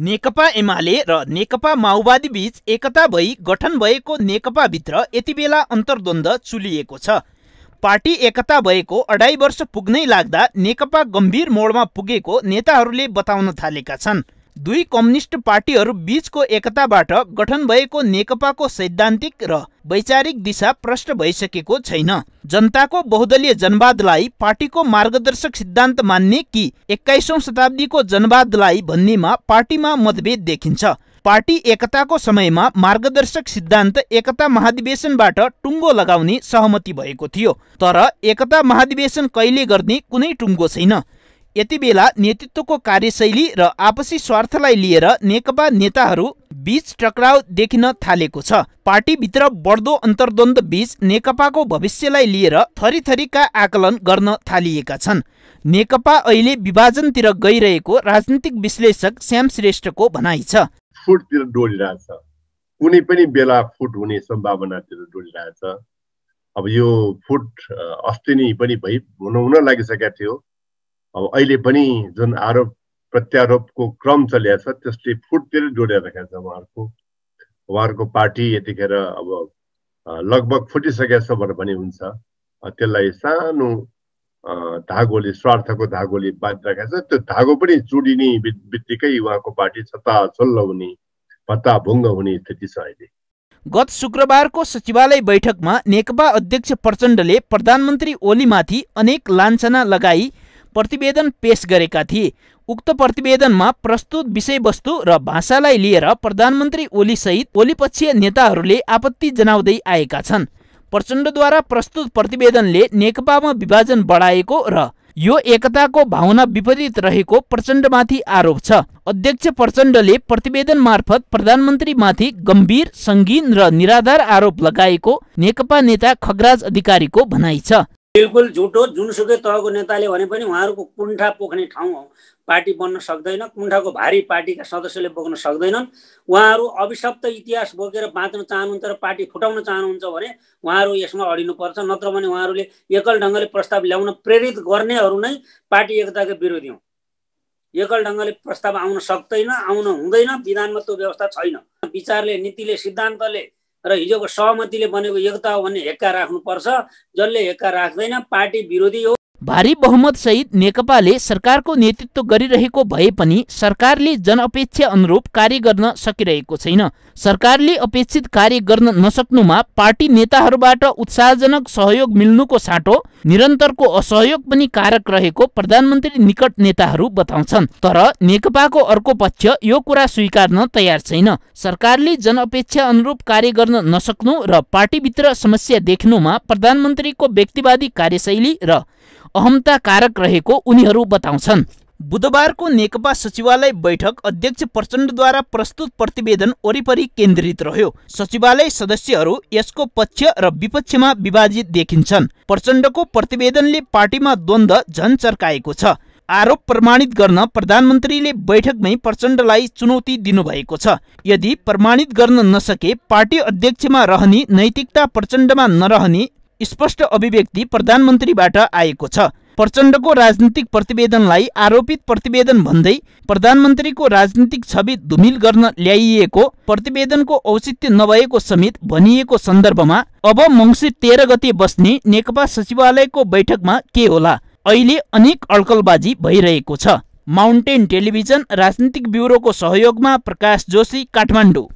नेकपा एमाले र नेकपा माओवादी बीच एकता भई गठन भएको नेकपाभित्र यति बेला अन्तर्द्वन्द चुलिएको छ पार्टी एकता भएको अढाई वर्ष पुग्नै लाग्दा नेकपा गम्भीर मोडमा पुगेको नेताहरूले बताउन थालेका छन् दुई कम्युनिस्ट पार्टीहरू बीचको एकताबाट गठन भएको नेकपाको सैद्धान्तिक र वैचारिक दिशा प्रष्ट भइसकेको छैन जनताको बहुदलीय जनवादलाई पार्टीको मार्गदर्शक सिद्धान्त मान्ने कि एक्काइसौँ शताब्दीको जनवादलाई भन्नेमा पार्टीमा मतभेद देखिन्छ पार्टी एकताको समयमा मार्गदर्शक सिद्धान्त एकता महाधिवेशनबाट टुङ्गो लगाउने सहमति भएको थियो तर एकता महाधिवेशन कहिले गर्ने कुनै टुङ्गो छैन यति बेला नेतृत्वको कार्यशैली र आपसी स्वार्थलाई लिएर नेकपा नेताहरू बीच टकराव देखिन थालेको छ पार्टीभित्र बढ्दो अन्तर्द्वन्द बीच नेकपाको भविष्यलाई लिएर थरी थरीका आकलन गर्न थालिएका छन् नेकपा अहिले विभाजनतिर गइरहेको राजनीतिक विश्लेषक श्याम श्रेष्ठको भनाइ छ फुटतिर डोलिरहेछ कुनै पनि बेला फुट हुने सम्भावनातिर डोलिरहेछ अब यो फुट अस्ति नै पनि भइ हुन हुन लागिसकेको थियो अब अहिले पनि जुन आरोप प्रत्यारोपको क्रम चलिरहेको छ त्यसले फुटतिर जोडेर राखेको छ उहाँहरूको उहाँहरूको पार्टी यतिखेर अब लगभग फुटिसकेको छ भनेर पनि हुन्छ त्यसलाई सानो धागोले स्वार्थको धागोले बाँधिराखेको छ त्यो धागो पनि चुडिने बित्तिकै उहाँको पार्टी छता छोल्ल हुने भत्ता भुङ्ग हुने स्थिति छ अहिले गत शुक्रबारको सचिवालय बैठकमा नेकपा अध्यक्ष प्रचण्डले प्रधानमन्त्री ओलीमाथि अनेक लान्छना लगाई प्रतिवेदन पेश गरेका थिए उक्त प्रतिवेदनमा प्रस्तुत विषयवस्तु र भाषालाई लिएर प्रधानमन्त्री ओलीसहित ओलीपक्षीय नेताहरूले आपत्ति जनाउँदै आएका छन् प्रचण्डद्वारा प्रस्तुत प्रतिवेदनले नेकपामा विभाजन बढाएको र यो एकताको भावना विपरीत रहेको प्रचण्डमाथि आरोप छ अध्यक्ष प्रचण्डले प्रतिवेदन मार्फत प्रधानमन्त्रीमाथि गम्भीर सङ्गीन र निराधार आरोप लगाएको नेकपा नेता खगराज अधिकारीको भनाइ छ बिल्कुल झुटो हो जुनसुकै तहको नेताले भने पनि उहाँहरूको कुण्ठा पोख्ने ठाउँ हो पार्टी बन्न सक्दैन कुण्ठाको भारी पार्टीका सदस्यले बोक्न सक्दैनन् उहाँहरू अभिशप्त इतिहास बोकेर बाँच्न चाहनुहुन्छ र पार्टी फुटाउन चाहनुहुन्छ भने उहाँहरू यसमा अडिनुपर्छ नत्र भने उहाँहरूले एकल ढङ्गले प्रस्ताव ल्याउन प्रेरित गर्नेहरू नै पार्टी एकताको विरोधी हुन् एकल ढङ्गले प्रस्ताव आउन सक्दैन आउन हुँदैन विधानमा त्यो व्यवस्था छैन विचारले नीतिले सिद्धान्तले र हिजोको सहमतिले बनेको एकता हो भन्ने हेक्का राख्नुपर्छ जसले हेक्का राख्दैन पार्टी विरोधी हो भारी बहुमतसहित नेकपाले सरकारको नेतृत्व गरिरहेको भए पनि सरकारले जनअपेक्षा अनुरूप कार्य गर्न सकिरहेको छैन सरकारले अपेक्षित कार्य गर्न नसक्नुमा पार्टी नेताहरूबाट उत्साहजनक सहयोग मिल्नुको साटो निरन्तरको असहयोग पनि कारक रहेको प्रधानमन्त्री निकट नेताहरू बताउँछन् तर नेकपाको अर्को पक्ष यो कुरा स्वीकार्न तयार छैन सरकारले जनअपेक्षा अनुरूप कार्य गर्न नसक्नु र पार्टीभित्र समस्या देख्नुमा प्रधानमन्त्रीको व्यक्तिवादी कार्यशैली र अहमताकारक रहेको उनीहरू बताउँछन् बुधबारको नेकपा सचिवालय बैठक अध्यक्ष प्रचण्डद्वारा प्रस्तुत प्रतिवेदन वरिपरि केन्द्रित रह्यो सचिवालय सदस्यहरू यसको पक्ष र विपक्षमा विभाजित देखिन्छन् प्रचण्डको प्रतिवेदनले पार्टीमा द्वन्द्व झन चर्काएको छ आरोप प्रमाणित गर्न प्रधानमन्त्रीले बैठकमै प्रचण्डलाई चुनौती दिनुभएको छ यदि प्रमाणित गर्न नसके पार्टी अध्यक्षमा रहने नैतिकता प्रचण्डमा नरहने स्पष्ट अभिव्यक्ति प्रधानमन्त्रीबाट आएको छ प्रचण्डको राजनीतिक प्रतिवेदनलाई आरोपित प्रतिवेदन भन्दै प्रधानमन्त्रीको राजनीतिक छवि धुमिल गर्न ल्याइएको प्रतिवेदनको औचित्य नभएको समेत भनिएको सन्दर्भमा अब मङ्सिर तेह्र गति बस्ने नेकपा सचिवालयको बैठकमा के होला अहिले अनेक अड्कलबाजी भइरहेको छ माउन्टेन टेलिभिजन राजनीतिक ब्युरोको सहयोगमा प्रकाश जोशी काठमाडौँ